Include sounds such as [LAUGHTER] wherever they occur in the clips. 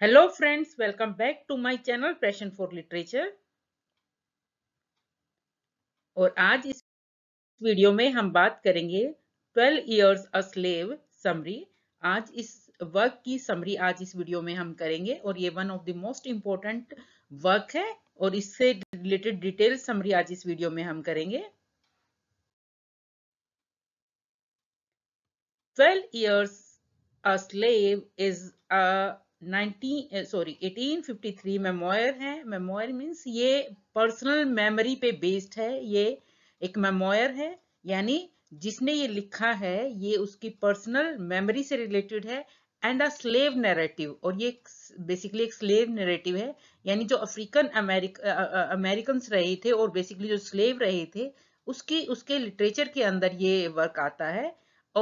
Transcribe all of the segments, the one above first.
Hello friends, welcome back to my channel Passion for Literature और आज इस video में हम बात करेंगे 12 years a slave समरी आज इस वर्क की समरी आज इस वीडियो में हम करेंगे और ये one of the most important work है और इससे रिलेटेड डिटेल समरी आज इस वीडियो में हम करेंगे 12 years a slave is a 19 sorry 1853 memoir है मेमोयर मींस ये पर्सनल मेमोरी पे बेस्ड है ये एक मेमोयर है यानी जिसने ये लिखा है ये उसकी पर्सनल मेमोरी से रिलेटेड है एंड अ स्लेव नैरेटिव और ये बेसिकली एक स्लेव नैरेटिव है यानी जो अफ्रीकन अमेरिक अमेरिकन रहे थे और बेसिकली जो स्लेव रहे थे उसकी उसके लिटरेचर के अंदर ये वर्क आता है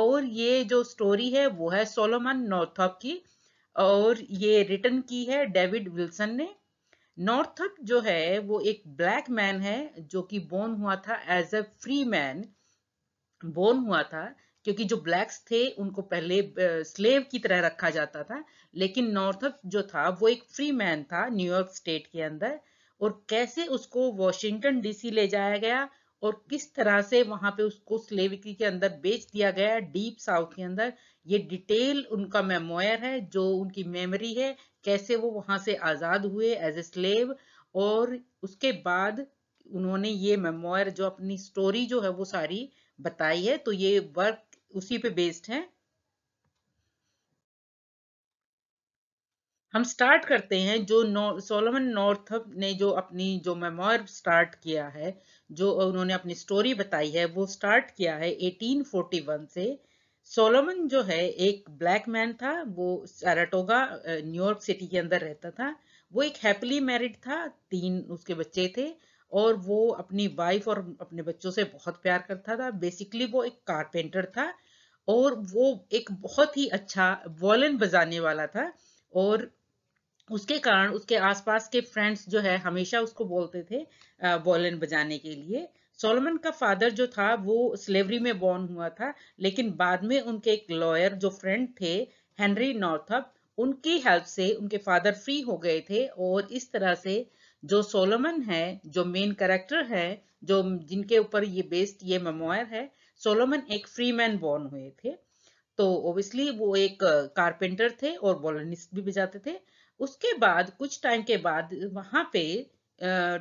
और ये जो स्टोरी है वो है सोलोमन नॉर्थअप की और ये रिटर्न की है डेविड विल्सन ने नॉर्थअप जो है वो एक ब्लैक मैन है जो कि बोर्न हुआ था as a free man born हुआ था क्योंकि जो ब्लैक्स थे उनको पहले स्लेव की तरह रखा जाता था लेकिन नॉर्थअप जो था वो एक फ्री मैन था न्यूयॉर्क स्टेट के अंदर और कैसे उसको वॉशिंगटन डीसी ले जाया गया और किस तरह से वहां पे उसको स्लेविकी के अंदर बेच दिया गया डीप साउथ के अंदर ये डिटेल उनका मेमोयर है जो उनकी मेमोरी है कैसे वो वहां से आज़ाद हुए एज ए स्लेव और उसके बाद उन्होंने ये मेमोयर जो अपनी स्टोरी जो है वो सारी बताई है तो ये वर्क उसी पे बेस्ड है हम स्टार्ट करते हैं जो नौ, सोलोमन नॉर्थअप ने जो अपनी जो मेमोर स्टार्ट किया है जो उन्होंने अपनी स्टोरी बताई है वो स्टार्ट किया है 1841 से सोलोमन जो है एक ब्लैक मैन था वो सैराटोगा न्यूयॉर्क सिटी के अंदर रहता था वो एक हैप्पीली मैरिड था तीन उसके बच्चे थे और वो अपनी वाइफ और अपने बच्चों से बहुत प्यार करता था बेसिकली वो एक कारपेंटर था और वो एक बहुत ही अच्छा वॉलन बजाने वाला था और उसके कारण उसके आसपास के फ्रेंड्स जो है हमेशा उसको बोलते थे वॉलन बजाने के लिए सोलमन का फादर जो था वो स्लेवरी में बॉर्न हुआ था लेकिन बाद में उनके एक लॉयर जो फ्रेंड थे हेनरी नॉर्थअप उनकी हेल्प से उनके फादर फ्री हो गए थे और इस तरह से जो सोलमन है जो मेन करेक्टर है जो जिनके ऊपर ये बेस्ड ये मेमोयर है सोलोमन एक फ्री मैन बॉर्न हुए थे तो ओबियसली वो एक कारपेंटर uh, थे और वॉलनिस्ट भी बजाते थे उसके बाद कुछ टाइम के बाद वहां पे uh,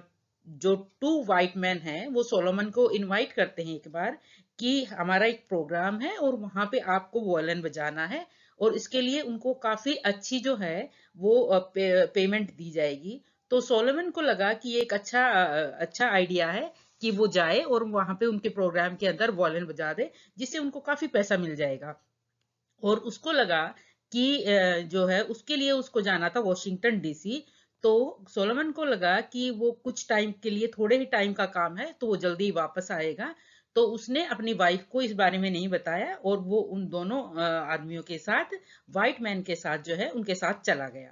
जो टू वाइट मैन है वो सोलोमन को इनवाइट करते हैं एक बार कि हमारा एक प्रोग्राम है और वहां पे आपको वॉयलन बजाना है और इसके लिए उनको काफ़ी अच्छी जो है वो पे, पेमेंट दी जाएगी तो सोलोमन को लगा कि ये एक अच्छा अच्छा आइडिया है कि वो जाए और वहां पे उनके प्रोग्राम के अंदर वॉयलन बजा दे जिससे उनको काफ़ी पैसा मिल जाएगा और उसको लगा कि जो है उसके लिए उसको जाना था वॉशिंगटन डीसी तो सोलोमन को लगा कि वो कुछ टाइम के लिए थोड़े ही टाइम का काम है तो वो जल्दी वापस आएगा तो उसने अपनी वाइफ को इस बारे में नहीं बताया और वो उन दोनों आदमियों के साथ व्हाइट मैन के साथ जो है उनके साथ चला गया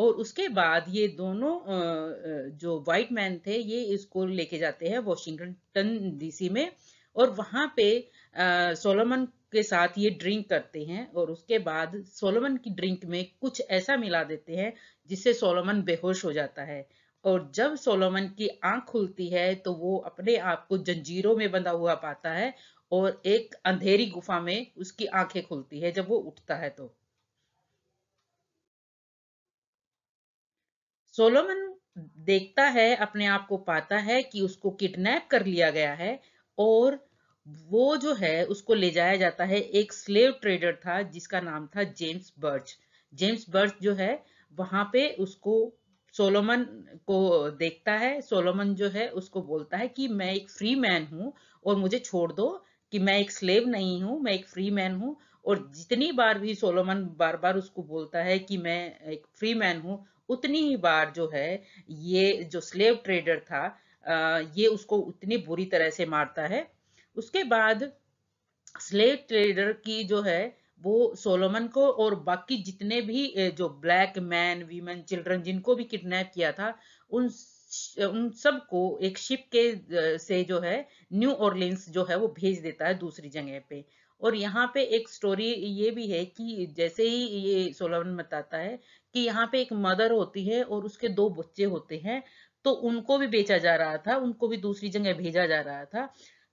और उसके बाद ये दोनों जो वाइट मैन थे ये इसको लेके जाते हैं वॉशिंगटन डीसी में और वहां पे सोलोमन के साथ ये ड्रिंक करते हैं और उसके बाद सोलोमन की ड्रिंक में कुछ ऐसा मिला देते हैं जिससे सोलोमन बेहोश हो जाता है और जब सोलोमन की आंख खुलती है तो वो अपने आप को जंजीरों में बंधा हुआ पाता है और एक अंधेरी गुफा में उसकी आंखें खुलती है जब वो उठता है तो सोलोमन देखता है अपने आप को पाता है कि उसको किडनैप कर लिया गया है और वो जो है उसको ले जाया जाता है एक स्लेव ट्रेडर था जिसका नाम था जेम्स बर्च जेम्स बर्च जो है वहां पे उसको सोलोमन को देखता है सोलोमन जो है उसको बोलता है कि मैं एक फ्री मैन हूँ और मुझे छोड़ दो कि मैं एक स्लेव नहीं हूँ मैं एक फ्री मैन हूँ और जितनी बार भी सोलोमन बार बार उसको बोलता है कि मैं एक फ्री मैन हूँ उतनी ही बार जो है ये जो स्लेव ट्रेडर था ये उसको उतनी बुरी तरह से मारता है उसके बाद स्लेव ट्रेडर की जो है वो सोलोमन को और बाकी जितने भी जो ब्लैक मैन वीमेन चिल्ड्रन जिनको भी किडनैप किया था उन उन सब को एक शिप के से जो है न्यू ऑर्लिंस जो है वो भेज देता है दूसरी जगह पे और यहाँ पे एक स्टोरी ये भी है कि जैसे ही ये सोलोमन बताता है कि यहाँ पे एक मदर होती है और उसके दो बच्चे होते हैं तो उनको भी बेचा जा रहा था उनको भी दूसरी जगह भेजा जा रहा था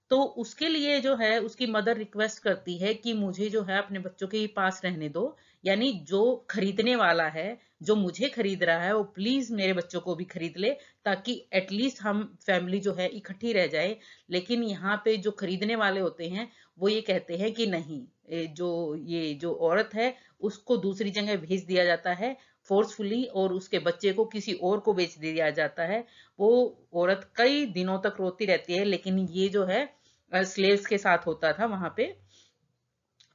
तो उसके लिए जो है उसकी मदर रिक्वेस्ट करती है कि मुझे जो है अपने बच्चों के पास रहने दो यानी जो खरीदने वाला है जो मुझे खरीद रहा है वो प्लीज मेरे बच्चों को भी खरीद ले ताकि एटलीस्ट हम फैमिली जो है इकट्ठी रह जाए लेकिन यहाँ पे जो खरीदने वाले होते हैं वो ये कहते हैं कि नहीं जो ये जो औरत है उसको दूसरी जगह भेज दिया जाता है फोर्सफुली और उसके बच्चे को किसी और को बेच दिया जाता है वो औरत कई दिनों तक रोती रहती है लेकिन ये जो है स्लेव्स के साथ होता था वहां पे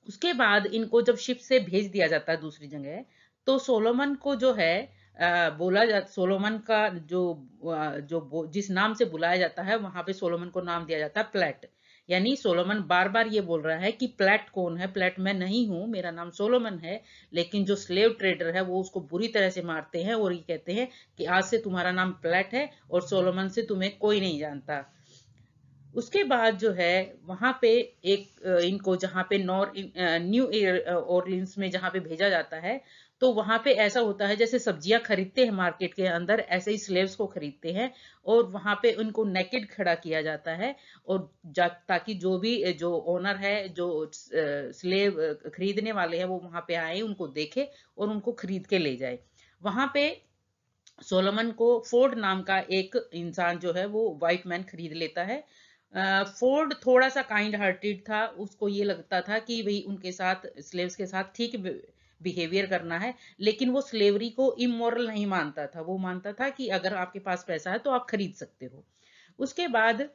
उसके बाद इनको जब शिप से भेज दिया जाता है दूसरी जगह तो सोलोमन को जो है आ, बोला जा सोलोमन का जो जो जिस नाम से बुलाया जाता है वहां पे सोलोमन को नाम दिया जाता है प्लेट यानी सोलोमन बार बार ये बोल रहा है कि प्लेट कौन है प्लेट मैं नहीं हूं मेरा नाम सोलोमन है लेकिन जो स्लेव ट्रेडर है वो उसको बुरी तरह से मारते हैं और ये कहते हैं कि आज से तुम्हारा नाम प्लेट है और सोलोमन से तुम्हें कोई नहीं जानता उसके बाद जो है वहाँ पे एक इनको जहाँ पे नॉर न्यू और में जहाँ पे भेजा जाता है तो वहाँ पे ऐसा होता है जैसे सब्जियाँ खरीदते हैं मार्केट के अंदर ऐसे ही स्लेव्स को खरीदते हैं और वहाँ पे उनको नेकेड खड़ा किया जाता है और जा, ताकि जो भी जो ओनर है जो स्लेव खरीदने वाले हैं वो वहाँ पे आए उनको देखे और उनको खरीद के ले जाए वहाँ पे सोलमन को फोर्ड नाम का एक इंसान जो है वो व्हाइट मैन खरीद लेता है फोर्ड थोड़ा सा काइंड हार्टेड था उसको ये लगता था कि भाई उनके साथ स्लेव्स के साथ ठीक बिहेवियर करना है लेकिन वो स्लेवरी को इमोरल नहीं मानता था वो मानता था कि अगर आपके पास पैसा है तो आप खरीद सकते हो उसके बाद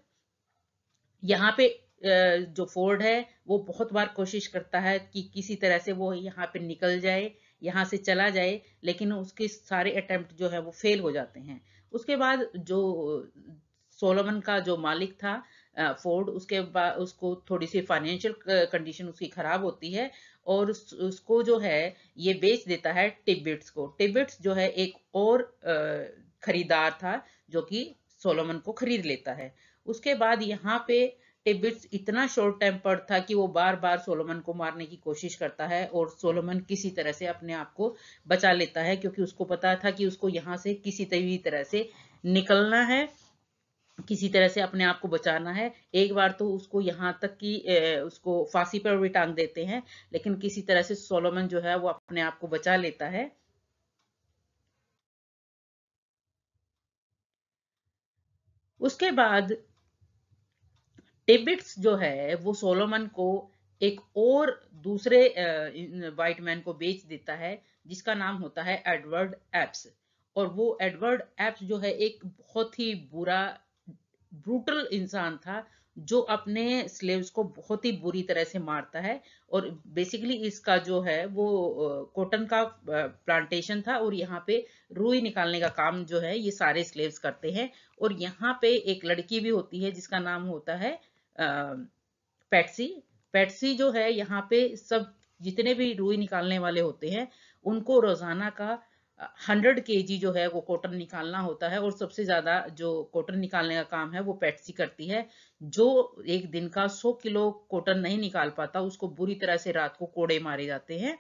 यहाँ पे जो फोर्ड है वो बहुत बार कोशिश करता है कि किसी तरह से वो यहाँ पे निकल जाए यहाँ से चला जाए लेकिन उसके सारे अटेम्प्ट जो है वो फेल हो जाते हैं उसके बाद जो सोलोमन का जो मालिक था फोर्ड उसके बाद उसको थोड़ी सी फाइनेंशियल कंडीशन उसकी ख़राब होती है और उसको जो है ये बेच देता है टिबिट्स को टिबिट्स जो है एक और खरीदार था जो कि सोलोमन को खरीद लेता है उसके बाद यहाँ पे टिबिट्स इतना शॉर्ट टेम्पर्ड था कि वो बार बार सोलोमन को मारने की कोशिश करता है और सोलोमन किसी तरह से अपने आप को बचा लेता है क्योंकि उसको पता था कि उसको यहाँ से किसी तरह से निकलना है किसी तरह से अपने आप को बचाना है एक बार तो उसको यहाँ तक कि उसको फांसी पर भी टांग देते हैं लेकिन किसी तरह से सोलोमन जो है वो अपने आप को बचा लेता है उसके बाद टिबिट्स जो है वो सोलोमन को एक और दूसरे वाइट मैन को बेच देता है जिसका नाम होता है एडवर्ड एप्स और वो एडवर्ड एप्स जो है एक बहुत ही बुरा ब्रूटल इंसान था जो अपने स्लेव्स को बहुत ही बुरी तरह से मारता है और बेसिकली इसका जो है वो कॉटन का प्लांटेशन था और यहाँ पे रूई निकालने का काम जो है ये सारे स्लेव्स करते हैं और यहाँ पे एक लड़की भी होती है जिसका नाम होता है पैटसी पैट्सी पैट्सी जो है यहाँ पे सब जितने भी रूई निकालने वाले होते हैं उनको रोजाना का हंड्रेड के जो है वो कॉटन निकालना होता है और सबसे ज़्यादा जो कॉटन निकालने का काम है वो पेट्सी करती है जो एक दिन का सौ किलो कॉटन नहीं निकाल पाता उसको बुरी तरह से रात को कोड़े मारे जाते हैं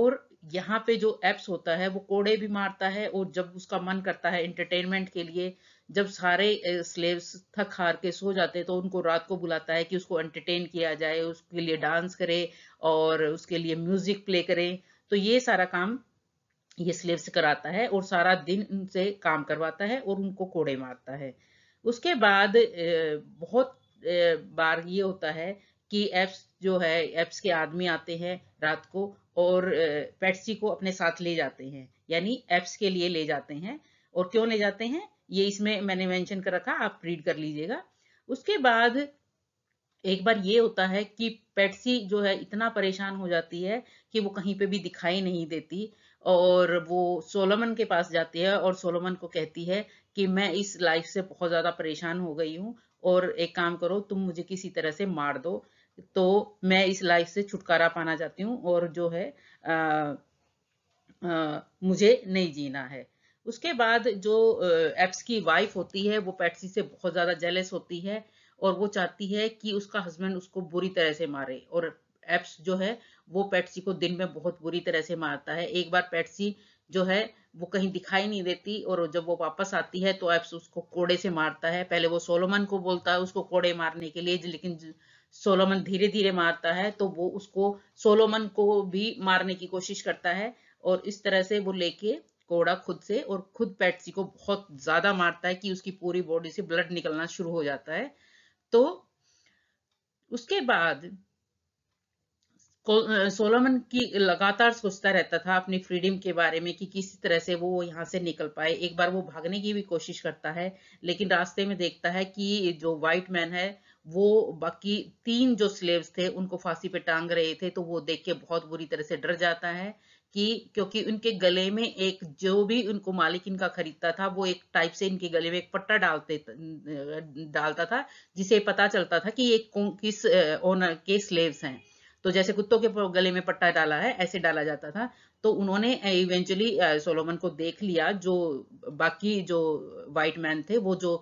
और यहाँ पे जो एप्स होता है वो कोड़े भी मारता है और जब उसका मन करता है एंटरटेनमेंट के लिए जब सारे स्लेव्स थक हार के सो जाते हैं तो उनको रात को बुलाता है कि उसको एंटरटेन किया जाए उसके लिए डांस करे और उसके लिए म्यूजिक प्ले करें तो ये सारा काम ये स्लेव्स कराता है और सारा दिन उनसे काम करवाता है और उनको कोड़े मारता है उसके बाद बहुत बार ये होता है कि एप्स जो है एप्स के आदमी आते हैं रात को और पेट्सी को अपने साथ ले जाते हैं यानी एप्स के लिए ले जाते हैं और क्यों ले जाते हैं ये इसमें मैंने मेंशन कर रखा आप रीड कर लीजिएगा उसके बाद एक बार ये होता है कि पेट्सी जो है इतना परेशान हो जाती है कि वो कहीं पे भी दिखाई नहीं देती और वो सोलोमन के पास जाती है और सोलोमन को कहती है कि मैं इस लाइफ से बहुत ज़्यादा परेशान हो गई हूँ और एक काम करो तुम मुझे किसी तरह से मार दो तो मैं इस लाइफ से छुटकारा पाना चाहती हूँ और जो है आ, आ, मुझे नहीं जीना है उसके बाद जो एप्स की वाइफ होती है वो पैट्सी से बहुत ज़्यादा जेलस होती है और वो चाहती है कि उसका हस्बैंड उसको बुरी तरह से मारे और एप्स जो है वो पैट्सी को दिन में बहुत बुरी तरह से मारता है एक बार पेट्सी जो है वो कहीं दिखाई नहीं देती और जब वो वापस आती है तो एप्स उसको कोड़े से मारता है पहले वो सोलोमन को बोलता है उसको कोड़े मारने के लिए लेकिन सोलोमन धीरे धीरे मारता है तो वो उसको सोलोमन को भी मारने की कोशिश करता है और इस तरह से वो लेके कोड़ा खुद से और खुद पैट्सी को बहुत ज्यादा मारता है कि उसकी पूरी बॉडी से ब्लड निकलना शुरू हो जाता है तो उसके बाद सोलोमन की लगातार सोचता रहता था अपनी फ्रीडम के बारे में कि किसी तरह से वो यहाँ से निकल पाए एक बार वो भागने की भी कोशिश करता है लेकिन रास्ते में देखता है कि जो व्हाइट मैन है वो बाकी तीन जो स्लेव्स थे उनको फांसी पे टांग रहे थे तो वो देख के बहुत बुरी तरह से डर जाता है कि क्योंकि उनके गले में एक जो भी उनको मालिक इनका खरीदता था वो एक टाइप से इनके गले में एक पट्टा डालते डालता था जिसे पता चलता था कि ये किस ओनर के स्लेव्स हैं तो जैसे कुत्तों के गले में पट्टा डाला है ऐसे डाला जाता था तो उन्होंने इवेंचुअली सोलोमन को देख लिया जो बाकी जो वाइट मैन थे वो जो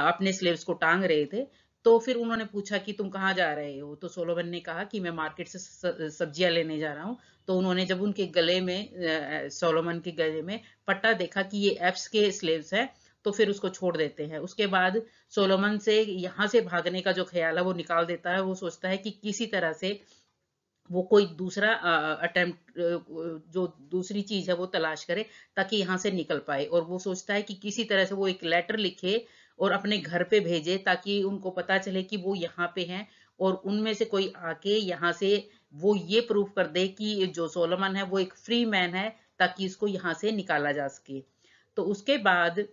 अपने स्लेव्स को टांग रहे थे तो फिर उन्होंने पूछा कि तुम कहाँ जा रहे हो तो सोलोमन ने कहा कि मैं मार्केट से सब्जियां लेने जा रहा हूँ तो उन्होंने जब उनके गले में सोलोमन के गले में पट्टा देखा कि ये एप्स के स्लेव्स हैं तो फिर उसको छोड़ देते हैं उसके बाद सोलोमन से यहाँ से भागने का जो ख्याल है वो निकाल देता है वो सोचता है कि किसी तरह से वो कोई दूसरा अटेम्प्ट जो दूसरी चीज है वो तलाश करे ताकि यहाँ से निकल पाए और वो सोचता है कि किसी तरह से वो एक लेटर लिखे और अपने घर पे भेजे ताकि उनको पता चले कि वो यहाँ पे हैं और उनमें से कोई आके यहाँ से वो ये प्रूफ कर दे कि जो सोलमन है वो एक फ्री मैन है ताकि इसको यहाँ से निकाला जा सके तो उसके बाद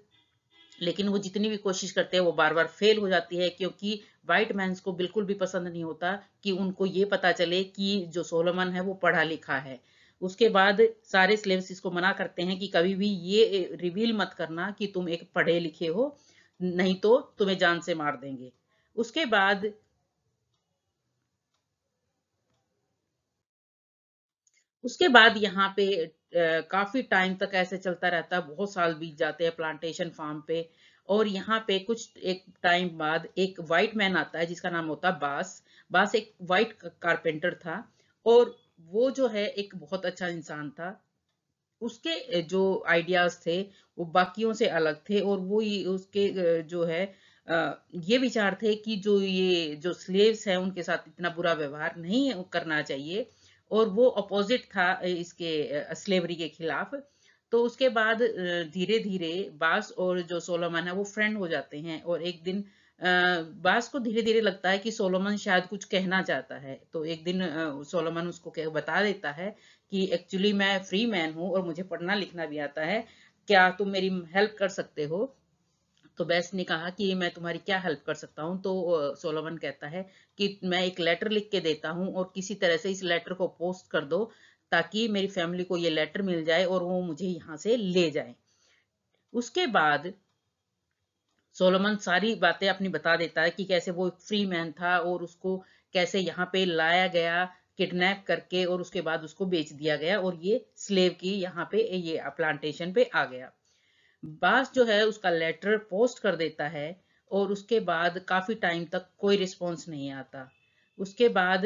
लेकिन वो जितनी भी कोशिश करते हैं वो बार बार फेल हो जाती है क्योंकि व्हाइट मैंस को बिल्कुल भी पसंद नहीं होता कि उनको ये पता चले कि जो सोलोमन है वो पढ़ा लिखा है उसके बाद सारे स्लेव्स इसको मना करते हैं कि कभी भी ये रिवील मत करना कि तुम एक पढ़े लिखे हो नहीं तो तुम्हें जान से मार देंगे उसके बाद उसके बाद यहाँ पे काफ़ी टाइम तक ऐसे चलता रहता है बहुत साल बीत जाते हैं प्लांटेशन फार्म पे और यहाँ पे कुछ एक टाइम बाद एक वाइट मैन आता है जिसका नाम होता है बास बास एक वाइट कारपेंटर था और वो जो है एक बहुत अच्छा इंसान था उसके जो आइडियाज थे वो बाकियों से अलग थे और वो ये उसके जो है ये विचार थे कि जो ये जो स्लेव्स हैं उनके साथ इतना बुरा व्यवहार नहीं करना चाहिए और वो अपोजिट था इसके स्लेवरी के खिलाफ तो उसके बाद धीरे धीरे बास और जो सोलोमन है वो फ्रेंड हो जाते हैं और एक दिन बास को धीरे धीरे लगता है कि सोलोमन शायद कुछ कहना चाहता है तो एक दिन सोलोमन उसको बता देता है कि एक्चुअली मैं फ्री मैन हूँ और मुझे पढ़ना लिखना भी आता है क्या तुम मेरी हेल्प कर सकते हो तो बैस ने कहा कि मैं तुम्हारी क्या हेल्प कर सकता हूँ तो सोलोमन कहता है कि मैं एक लेटर लिख के देता हूँ और किसी तरह से इस लेटर को पोस्ट कर दो ताकि मेरी फैमिली को ये लेटर मिल जाए और वो मुझे यहाँ से ले जाए उसके बाद सोलोमन सारी बातें अपनी बता देता है कि कैसे वो एक फ्री मैन था और उसको कैसे यहाँ पे लाया गया किडनैप करके और उसके बाद उसको बेच दिया गया और ये स्लेव की यहाँ पे ये प्लांटेशन पे आ गया बास जो है उसका लेटर पोस्ट कर देता है और उसके बाद काफ़ी टाइम तक कोई रिस्पॉन्स नहीं आता उसके बाद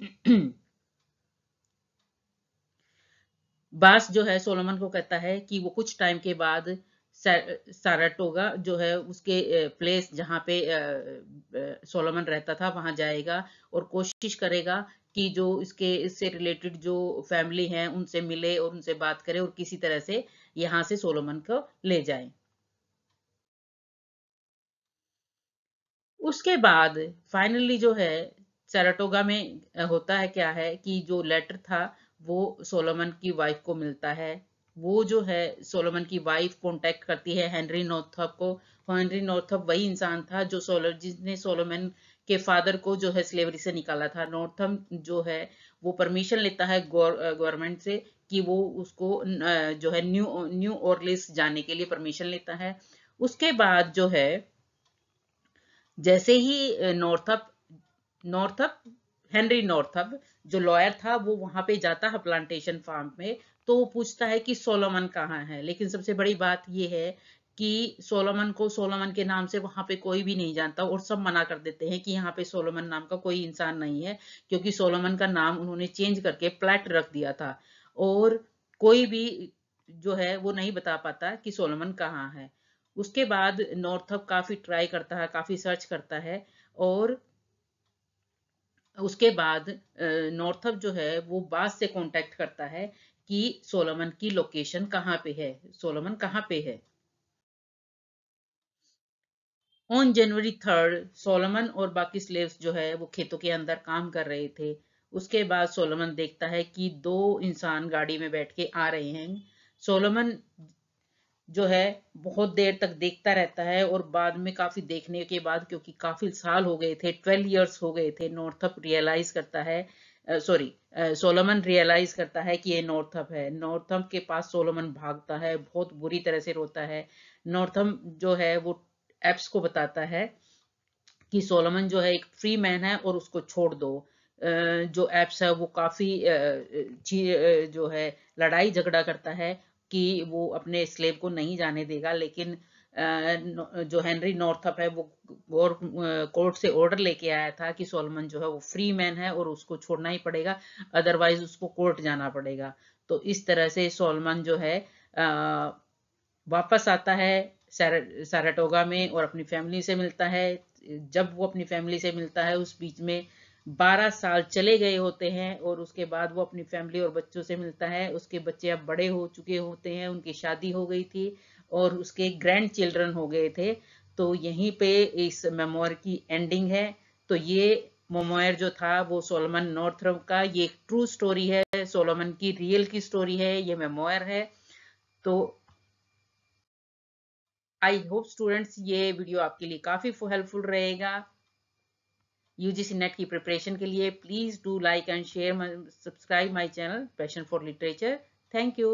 [CLEARS THROAT] बास जो है सोलोमन को कहता है कि वो कुछ टाइम के बाद साराटोगा जो है उसके प्लेस जहाँ पे सोलोमन रहता था वहां जाएगा और कोशिश करेगा कि जो इसके इससे रिलेटेड जो फैमिली है उनसे मिले और उनसे बात करे और किसी तरह से यहां से सोलोमन को ले जाएं। उसके बाद फाइनली जो है सेराटोगा में होता है क्या है कि जो लेटर था वो सोलोमन की वाइफ को मिलता है वो जो है सोलोमन की वाइफ कॉन्टेक्ट करती है हेनरी नॉर्थप को हेनरी नॉर्थप वही इंसान था जो सोलो जिसने सोलोमन के फादर को जो है स्लेवरी से निकाला था नॉर्थम जो है वो परमिशन लेता है गवर्नमेंट से कि वो उसको जो है न्यू न्यू ऑर्लिस जाने के लिए परमिशन लेता है उसके बाद जो है जैसे ही नॉर्थअप नॉर्थअप हेनरी नॉर्थअप जो लॉयर था वो वहां पे जाता है प्लांटेशन फार्म में तो वो पूछता है कि सोलोमन कहाँ है लेकिन सबसे बड़ी बात ये है कि सोलोमन को सोलोमन के नाम से वहां पे कोई भी नहीं जानता और सब मना कर देते हैं कि यहाँ पे सोलोमन नाम का कोई इंसान नहीं है क्योंकि सोलोमन का नाम उन्होंने चेंज करके प्लेट रख दिया था और कोई भी जो है वो नहीं बता पाता कि सोलोमन कहाँ है उसके बाद नॉर्थअप काफ़ी ट्राई करता है काफ़ी सर्च करता है और उसके बाद नॉर्थअप जो है वो बाद से कांटेक्ट करता है कि सोलोमन की लोकेशन कहाँ पे है सोलोमन कहाँ पे है ऑन जनवरी थर्ड सोलोमन और बाकी स्लेव्स जो है वो खेतों के अंदर काम कर रहे थे उसके बाद सोलोमन देखता है कि दो इंसान गाड़ी में बैठ के आ रहे हैं सोलोमन जो है बहुत देर तक देखता रहता है और बाद में काफ़ी देखने के बाद क्योंकि काफ़ी साल हो गए थे ट्वेल्व ईयर्स हो गए थे नॉर्थअप रियलाइज़ करता है सॉरी सोलोमन रियलाइज करता है कि ये नॉर्थअप है नॉर्थअप के पास सोलोमन भागता है बहुत बुरी तरह से रोता है नॉर्थम जो है वो एप्स को बताता है कि सोलोमन जो है एक फ्री मैन है और उसको छोड़ दो जो एप्स है वो काफ़ी जो है लड़ाई झगड़ा करता है कि वो अपने स्लेब को नहीं जाने देगा लेकिन जो हेनरी नॉर्थअप है वो कोर्ट से ऑर्डर लेके आया था कि सोलमन जो है वो फ्री मैन है और उसको छोड़ना ही पड़ेगा अदरवाइज उसको कोर्ट जाना पड़ेगा तो इस तरह से सोलमन जो है वापस आता है सैराटोगा में और अपनी फैमिली से मिलता है जब वो अपनी फैमिली से मिलता है उस बीच में बारह साल चले गए होते हैं और उसके बाद वो अपनी फैमिली और बच्चों से मिलता है उसके बच्चे अब बड़े हो चुके होते हैं उनकी शादी हो गई थी और उसके ग्रैंड चिल्ड्रन हो गए थे तो यहीं पे इस मेमोर की एंडिंग है तो ये मोमोयर जो था वो सोलोमन नॉर्थरम का ये एक ट्रू स्टोरी है सोलोमन की रियल की स्टोरी है ये मेमोयर है तो आई होप स्टूडेंट्स ये वीडियो आपके लिए काफ़ी हेल्पफुल रहेगा यूजीसी नेट की प्रिपरेशन के लिए please do like and share subscribe my channel passion for literature thank you